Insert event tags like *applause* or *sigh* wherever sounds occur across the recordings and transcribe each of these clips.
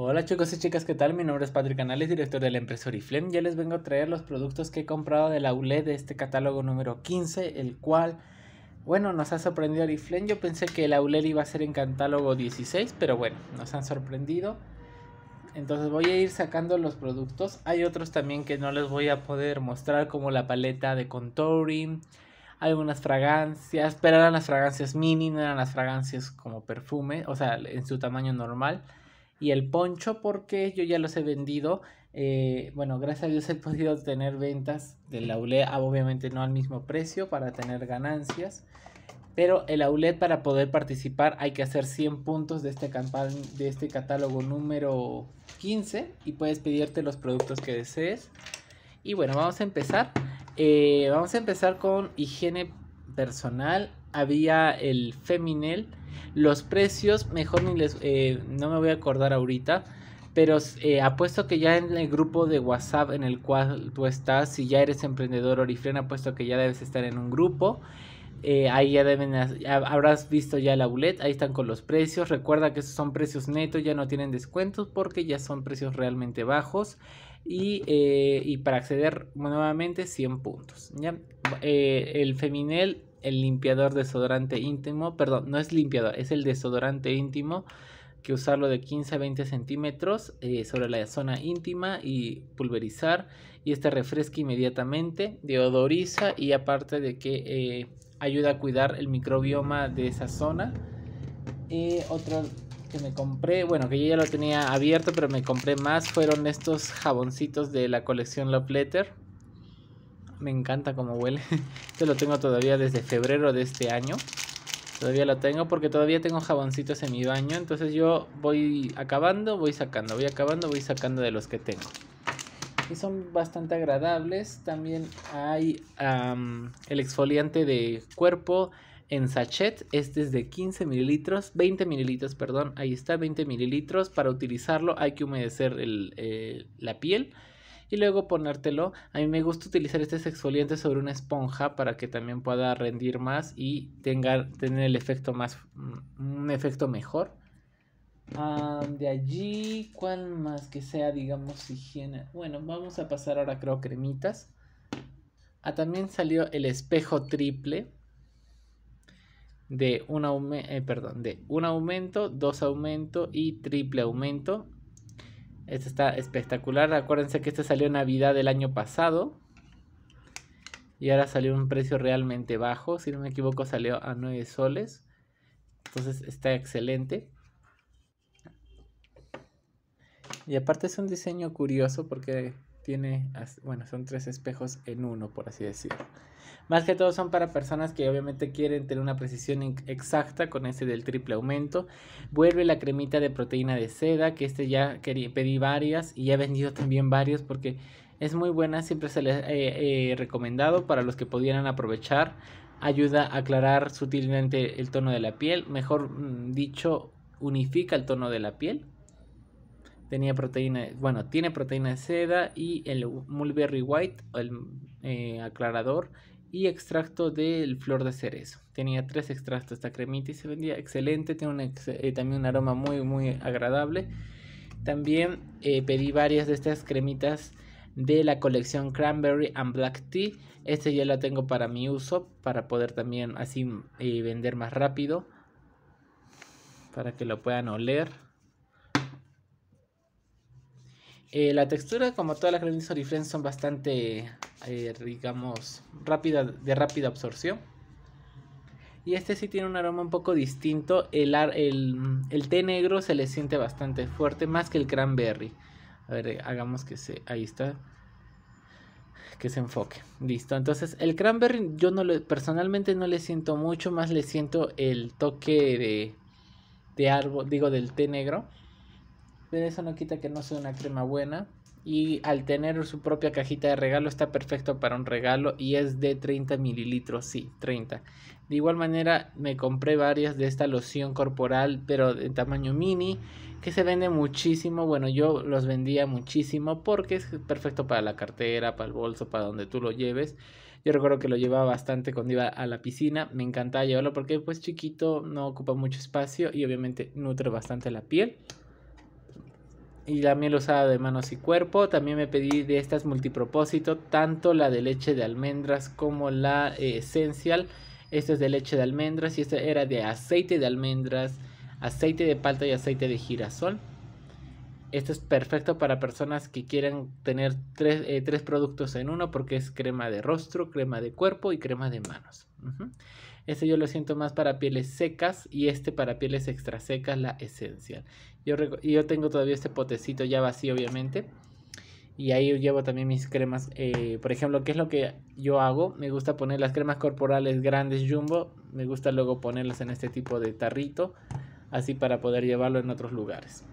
Hola chicos y chicas, ¿qué tal? Mi nombre es Patrick Canales, director de la empresa Oriflame. Ya les vengo a traer los productos que he comprado de la de este catálogo número 15, el cual, bueno, nos ha sorprendido Oriflame. Yo pensé que la ULE iba a ser en catálogo 16, pero bueno, nos han sorprendido. Entonces voy a ir sacando los productos. Hay otros también que no les voy a poder mostrar, como la paleta de contouring, algunas fragancias, pero eran las fragancias mini, no eran las fragancias como perfume, o sea, en su tamaño normal y el poncho porque yo ya los he vendido. Eh, bueno, gracias a Dios he podido tener ventas del aulet, ah, obviamente no al mismo precio para tener ganancias. Pero el aulet para poder participar hay que hacer 100 puntos este de este, catálogo número 15 y puedes pedirte los productos que desees. Y bueno, vamos a empezar. Eh, vamos a empezar con higiene personal. Había el Feminel los precios, mejor ni les, eh, no me voy a acordar ahorita. Pero eh, apuesto que ya en el grupo de WhatsApp en el cual tú estás, si ya eres emprendedor Oriflame, apuesto que ya debes estar en un grupo. Eh, ahí ya deben, habrás visto ya la outlet, ahí están con los precios. Recuerda que esos son precios netos, ya no tienen descuentos porque ya son precios realmente bajos. Y, para acceder nuevamente 100 puntos. ¿ya? el Feminel el limpiador desodorante íntimo, perdón, no es limpiador, es el desodorante íntimo, que usarlo de 15 a 20 centímetros eh, sobre la zona íntima y pulverizar y este refresca inmediatamente, deodoriza y aparte de que eh, ayuda a cuidar el microbioma de esa zona. otro que me compré, bueno que yo ya lo tenía abierto pero me compré más fueron estos jaboncitos de la colección Love Letter me encanta cómo huele. *laughs* Este lo tengo todavía desde febrero de este año. Todavía lo tengo porque todavía tengo jaboncitos en mi baño. Entonces yo voy acabando, voy sacando, voy acabando, voy sacando de los que tengo. Y son bastante agradables. También hay el exfoliante de cuerpo en sachet. Este es de 15 mililitros, 20 mililitros, perdón. Ahí está, 20 mililitros. Para utilizarlo hay que humedecer eh, la piel y luego ponértelo. A mí me gusta utilizar este exfoliante sobre una esponja para que también pueda rendir más y tenga, tener el efecto más, mm, un efecto mejor. Ah, de allí, ¿cuál más que sea, digamos, higiene? Bueno, vamos a pasar ahora, creo, cremitas. Ah, también salió el espejo triple de eh, perdón, de un aumento, dos aumento y triple aumento. Este está espectacular. Acuérdense que este salió en Navidad del año pasado. Y ahora salió un precio realmente bajo. Si no me equivoco, salió a 9 soles. Entonces está excelente. Y aparte es un diseño curioso porque tiene, bueno, son tres espejos en uno, por así decirlo. Más que todo son para personas que obviamente quieren tener una precisión exacta con ese del triple aumento. Vuelve la cremita de proteína de seda, que este ya pedí varias y he vendido también varios porque es muy buena, siempre se les ha eh, eh, recomendado para los que pudieran aprovechar. Ayuda a aclarar sutilmente el tono de la piel, mejor mm, dicho, unifica el tono de la piel. Tenía proteína, bueno, tiene proteína de seda y el mulberry white, el eh, aclarador, y extracto del flor de cerezo. Tenía tres extractos esta cremita y se vendía excelente. Tiene un eh, también un aroma muy, muy agradable. También eh, pedí varias de estas cremitas de la colección Cranberry and Black Tea. Este ya lo tengo para mi uso, para poder también así eh, vender más rápido. Para que lo puedan oler. la textura, como todas las cremitas Oriflame, son bastante eh, digamos, rápida, de rápida absorción. Y este sí tiene un aroma un poco distinto. El, el, el, té negro se le siente bastante fuerte, más que el cranberry. A ver, hagamos que se... Ahí está. Que se enfoque. Listo. Entonces, el cranberry yo no personalmente no le siento mucho, más le siento el toque de, de árbol, digo, del té negro. Pero eso no quita que no sea una crema buena. Y al tener su propia cajita de regalo está perfecto para un regalo y es de 30 mililitros, sí, 30. De igual manera me compré varias de esta loción corporal, pero de tamaño mini, que se vende muchísimo. Bueno, yo los vendía muchísimo porque es perfecto para la cartera, para el bolso, para donde tú lo lleves. Yo recuerdo que lo llevaba bastante cuando iba a la piscina, me encantaba llevarlo porque pues chiquito, no ocupa mucho espacio y obviamente nutre bastante la piel y la miel usada de manos y cuerpo. También me pedí de estas multipropósito, tanto la de leche de almendras como la eh, esencial. Esta es de leche de almendras y esta era de aceite de almendras, aceite de palta y aceite de girasol. Esto es perfecto para personas que quieran tener tres, eh, productos en uno porque es crema de rostro, crema de cuerpo y crema de manos. Este yo lo siento más para pieles secas y este para pieles extra secas, la esencia. Yo, yo tengo todavía este potecito ya vacío, obviamente. Y ahí llevo también mis cremas. Eh, por ejemplo, ¿qué es lo que yo hago? Me gusta poner las cremas corporales grandes jumbo. Me gusta luego ponerlas en este tipo de tarrito. Así para poder llevarlo en otros lugares.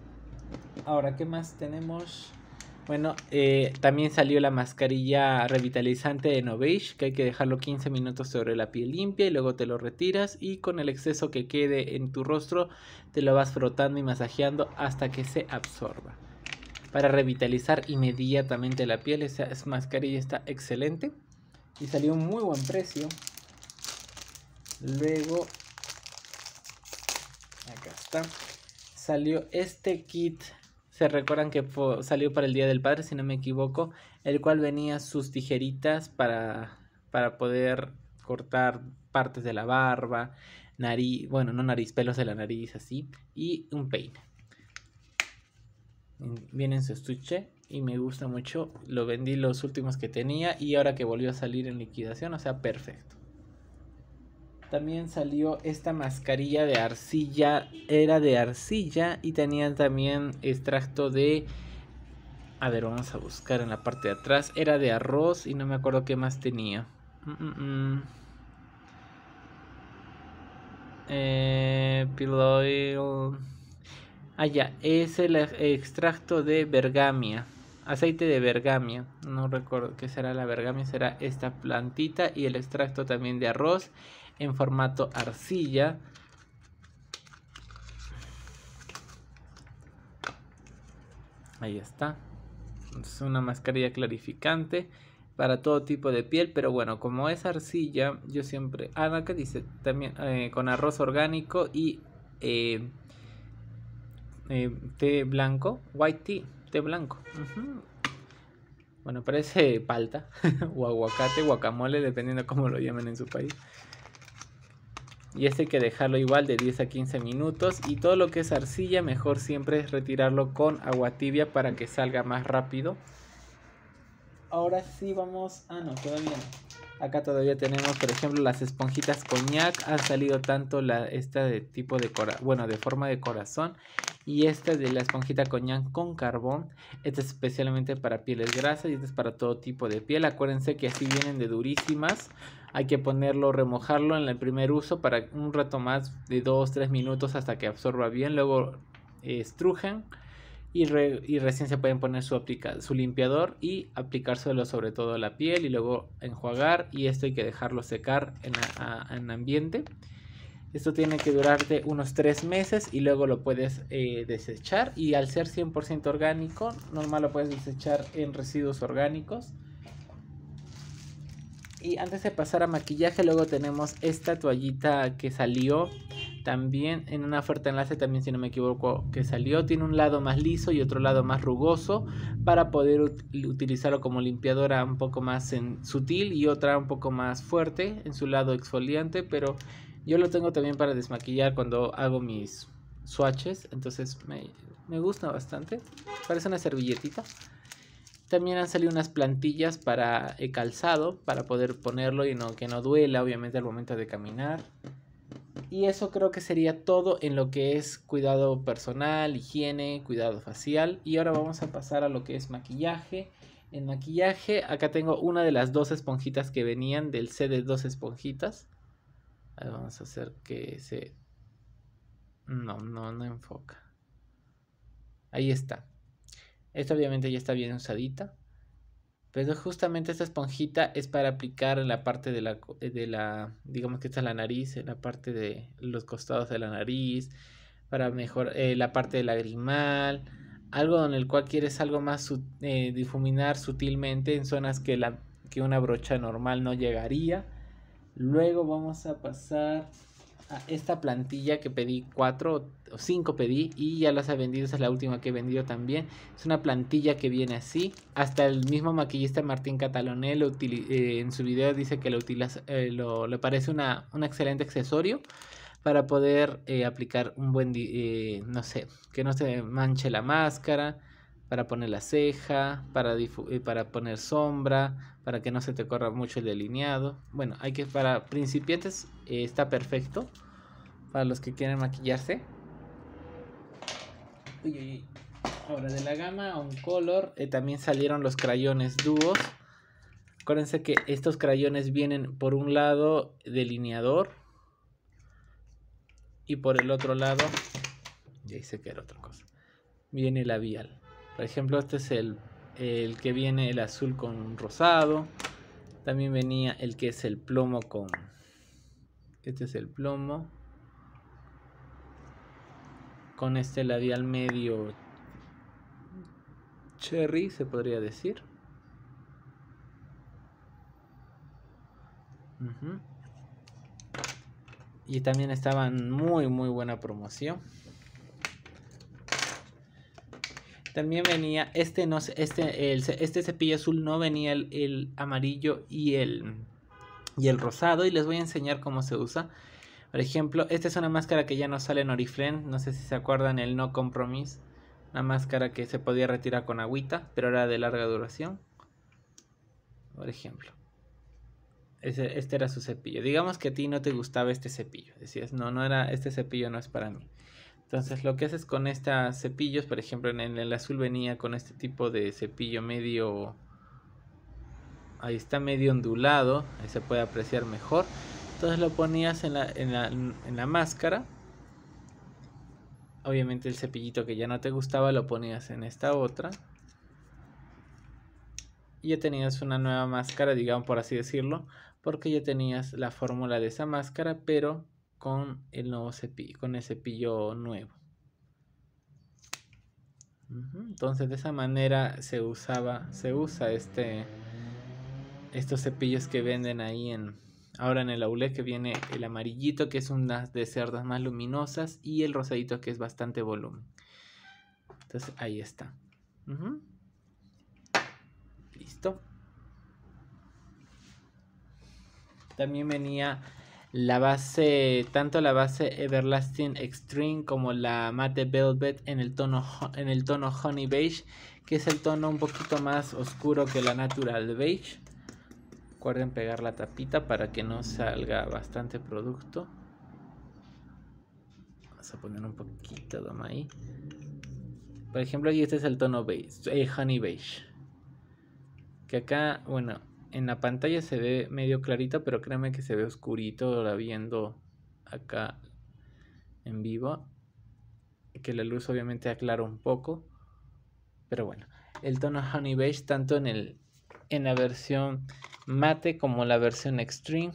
Ahora, ¿qué más tenemos? Bueno, eh, también salió la mascarilla revitalizante de Novage, que hay que dejarlo 15 minutos sobre la piel limpia y luego te lo retiras y con el exceso que quede en tu rostro te lo vas frotando y masajeando hasta que se absorba. Para revitalizar inmediatamente la piel, esa mascarilla está excelente y salió un muy buen precio. Luego, acá está, salió este kit se recuerdan que salió para el Día del Padre, si no me equivoco, el cual venía sus tijeritas para, para poder cortar partes de la barba, nariz, bueno, no nariz, pelos de la nariz, así, y un peine. Viene en su estuche y me gusta mucho, lo vendí los últimos que tenía y ahora que volvió a salir en liquidación, o sea, perfecto. También salió esta mascarilla de arcilla, era de arcilla y tenía también extracto de... A ver, vamos a buscar en la parte de atrás. Era de arroz y no me acuerdo qué más tenía. Mm, mm, mm. Eh, ah, ya, es el extracto de bergamia. Aceite de bergamia. No recuerdo qué será la bergamia. Será esta plantita y el extracto también de arroz en formato arcilla. Ahí está. Es una mascarilla clarificante para todo tipo de piel, pero bueno, como es arcilla, yo siempre... Ah, ¿qué dice también eh, con arroz orgánico y eh, eh, té blanco, white tea, té blanco. Bueno, parece palta *laughs* o aguacate, guacamole, dependiendo cómo lo llamen en su país y este hay que dejarlo igual de 10 a 15 minutos y todo lo que es arcilla mejor siempre es retirarlo con agua tibia para que salga más rápido ahora sí vamos ah no todavía no acá todavía tenemos por ejemplo las esponjitas coñac ha salido tanto la esta de tipo de corazón. bueno de forma de corazón y esta es de la esponjita coñac con carbón. Esta es especialmente para pieles grasas y esta es para todo tipo de piel. Acuérdense que así vienen de durísimas hay que ponerlo, remojarlo en el primer uso para un rato más de 2-3 minutos hasta que absorba bien, luego eh, estrujen y, recién se pueden poner su, su limpiador y aplicárselo sobre todo la piel y luego enjuagar y esto hay que dejarlo secar en, ambiente. Esto tiene que durarte unos 3 meses y luego lo puedes eh, desechar. Y al ser 100% orgánico, normal lo puedes desechar en residuos orgánicos. Y antes de pasar a maquillaje, luego tenemos esta toallita que salió también en una oferta enlace, también si no me equivoco, que salió. Tiene un lado más liso y otro lado más rugoso para poder utilizarlo como limpiadora un poco más sutil y otra un poco más fuerte en su lado exfoliante, pero yo lo tengo también para desmaquillar cuando hago mis swatches, entonces me, me gusta bastante. Parece una servilletita. También han salido unas plantillas para el eh, calzado, para poder ponerlo y no, que no duela, obviamente, al momento de caminar. Y eso creo que sería todo en lo que es cuidado personal, higiene, cuidado facial. Y ahora vamos a pasar a lo que es maquillaje. En maquillaje, acá tengo una de las dos esponjitas que venían del set de dos esponjitas. vamos a hacer que se... No, no, no enfoca. Ahí está. Esta obviamente ya está bien usadita. Pero justamente esta esponjita es para aplicar en la parte de la, de la, digamos que está la nariz, en la parte de los costados de la nariz, para mejorar eh, la parte del lagrimal, algo en el cual quieres algo más eh, difuminar sutilmente en zonas que, la, que una brocha normal no llegaría. Luego vamos a pasar esta plantilla que pedí cuatro o cinco pedí y ya las ha vendido, esa es la última que he vendido también. Es una plantilla que viene así. Hasta el mismo maquillista Martín Catalonel eh, en su video dice que eh, le parece un excelente accesorio para poder eh, aplicar un buen, no sé, que no se manche la máscara para poner la ceja, para, eh, para poner sombra, para que no se te corra mucho el delineado. Bueno, hay que para principiantes eh, está perfecto. Para los que quieren maquillarse. Ahora de la gama On Color eh, también salieron los crayones dúos. Acuérdense que estos crayones vienen por un lado delineador y por el otro lado, ya hice que era otra cosa, viene labial. Por ejemplo, este es el, que viene el azul con rosado. También venía el que es el plomo con... Este es el plomo. Con este labial medio cherry, se podría decir. Y también estaban muy, muy buena promoción. También venía, este no este, este cepillo azul no venía el, amarillo y el, y el rosado. Y les voy a enseñar cómo se usa. Por ejemplo, esta es una máscara que ya no sale en Oriflame. No sé si se acuerdan el No Compromise. Una máscara que se podía retirar con agüita, pero era de larga duración. Por ejemplo. este era su cepillo. Digamos que a ti no te gustaba este cepillo. Decías, no, no era, este cepillo no es para mí. Entonces lo que haces con estas cepillos, por ejemplo en el, azul venía con este tipo de cepillo medio, ahí está medio ondulado, ahí se puede apreciar mejor. Entonces lo ponías en la, en la máscara, obviamente el cepillito que ya no te gustaba lo ponías en esta otra. Y ya tenías una nueva máscara, digamos por así decirlo, porque ya tenías la fórmula de esa máscara, pero con el nuevo cepillo, con cepillo nuevo. Entonces de esa manera se usaba, se usa este, estos cepillos que venden ahí en, ahora en el aulé que viene el amarillito que es unas de cerdas más luminosas y el rosadito que es bastante volumen. Entonces ahí está. Listo. También venía la base, tanto la base Everlasting Extreme como la Matte Velvet en el tono, en el tono Honey Beige, que es el tono un poquito más oscuro que la Natural Beige. Recuerden pegar la tapita para que no salga bastante producto. Vamos a poner un poquito de ahí. Por ejemplo, aquí este es el tono beige, eh, Honey Beige. Que acá, bueno, en la pantalla se ve medio clarito, pero créanme que se ve oscurito la viendo acá en vivo. Que la luz obviamente aclara un poco. Pero bueno, el tono Honey Beige tanto en, el, en la versión mate como la versión extreme.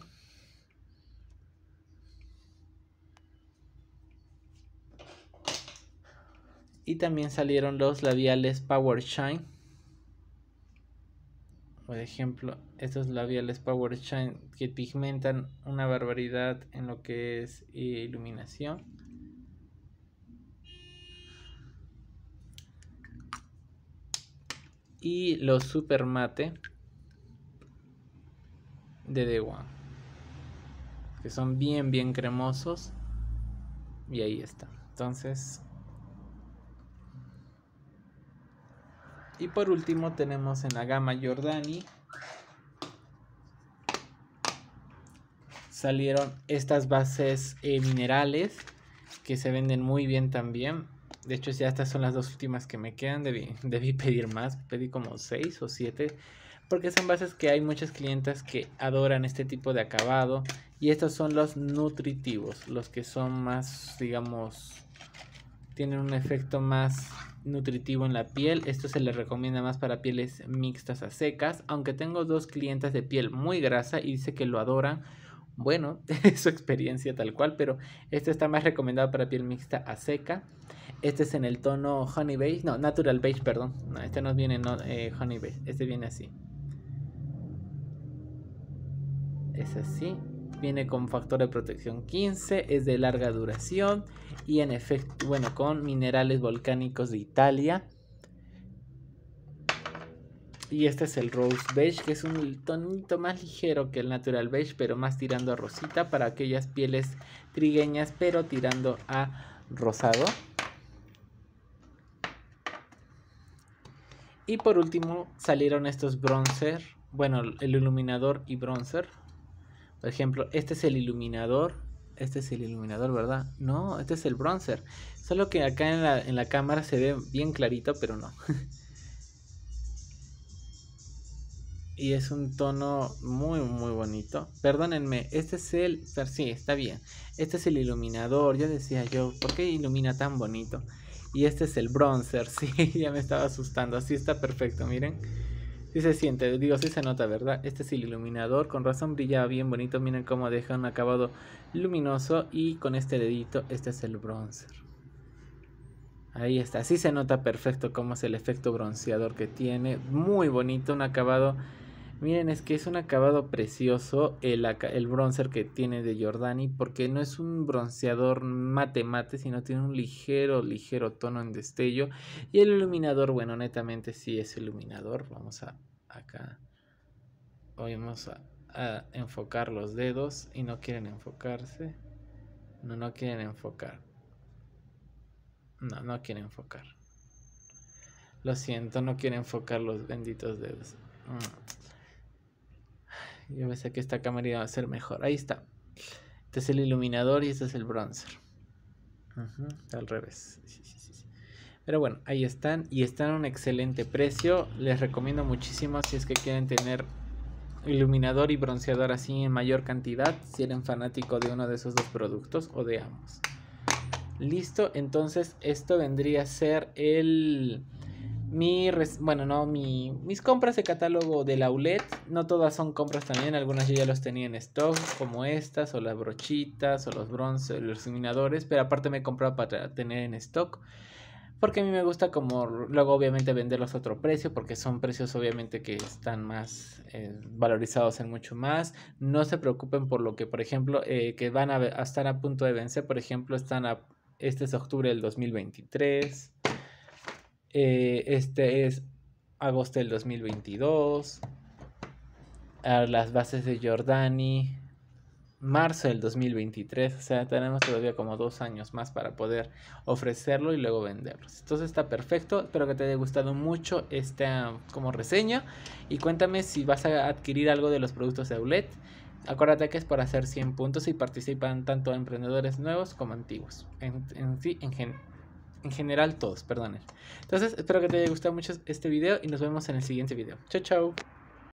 Y también salieron los labiales Power Shine por ejemplo, estos labiales Power Shine que pigmentan una barbaridad en lo que es eh, iluminación. Y los Super Mate de The One. Que son bien, bien cremosos. Y ahí está. Entonces, Y por último tenemos en la gama Jordani Salieron estas bases eh, minerales que se venden muy bien también. De hecho, ya estas son las dos últimas que me quedan. Debí, *laughs* debí pedir más. Pedí como seis o siete Porque son bases que hay muchas clientas que adoran este tipo de acabado. Y estos son los nutritivos. Los que son más, digamos, tienen un efecto más nutritivo en la piel. Esto se le recomienda más para pieles mixtas a secas. Aunque tengo dos clientes de piel muy grasa y dice que lo adoran. Bueno, *laughs* es su experiencia tal cual, pero este está más recomendado para piel mixta a seca. Este es en el tono Honey Beige, no, Natural Beige, perdón. este no viene no, eh, Honey Beige, este viene así. Es así viene con factor de protección 15, es de larga duración y en efecto, bueno, con minerales volcánicos de Italia. Y este es el Rose Beige, que es un tonito más ligero que el Natural Beige, pero más tirando a rosita para aquellas pieles trigueñas, pero tirando a rosado. Y por último salieron estos bronzer, bueno, el iluminador y bronzer, por ejemplo, este es el iluminador. Este es el iluminador, ¿verdad? No, este es el bronzer. Solo que acá en la, cámara se ve bien clarito, pero no. *laughs* y es un tono muy muy bonito. Perdónenme, este es el... Sí, está bien. Este es el iluminador. Ya decía yo, ¿por qué ilumina tan bonito? Y este es el bronzer. *laughs* Sí, ya me estaba asustando. Así está perfecto, miren. Sí se siente, digo, sí se nota, ¿verdad? Este es el iluminador, con razón brilla bien bonito, miren cómo deja un acabado luminoso y con este dedito, este es el bronzer. Ahí está, así se nota perfecto cómo es el efecto bronceador que tiene, muy bonito, un acabado Miren, es que es un acabado precioso el, bronzer que tiene de Jordani porque no es un bronceador mate mate, sino tiene un ligero, ligero tono en destello. Y el iluminador, bueno, netamente sí es iluminador. Vamos a acá. Vamos a, enfocar los dedos y no quieren enfocarse. No, no quieren enfocar. No, no quieren enfocar. Lo siento, no quieren enfocar los benditos dedos. Mm. Yo pensé que esta cámara iba a ser mejor. Ahí está. Este es el iluminador y este es el bronzer. al revés. Pero bueno, ahí están. Y están a un excelente precio. Les recomiendo muchísimo si es que quieren tener iluminador y bronceador así en mayor cantidad. Si eres fanático de uno de esos dos productos o de ambos. Listo, entonces esto vendría a ser el mi bueno, no, mi, mis compras de catálogo la outlet, no todas son compras también, algunas yo ya los tenía en stock, como estas, o las brochitas, o los bronce, los iluminadores, pero aparte me he comprado para tener en stock, porque a mí me gusta como luego obviamente venderlos a otro precio, porque son precios obviamente que están más eh, valorizados en mucho más, no se preocupen por lo que, por ejemplo, eh, que van a, estar a punto de vencer, por ejemplo, están a, este es octubre del 2023 eh, este es agosto del 2022. las bases de Jordani, Marzo del 2023. O sea, tenemos todavía como dos años más para poder ofrecerlo y luego venderlo Entonces está perfecto. Espero que te haya gustado mucho esta como reseña. Y cuéntame si vas a adquirir algo de los productos de Aulet. Acuérdate que es por hacer 100 puntos y participan tanto emprendedores nuevos como antiguos. En, en sí, en general en general todos, perdonen. Entonces, espero que te haya gustado mucho este video y nos vemos en el siguiente video. Chau chao.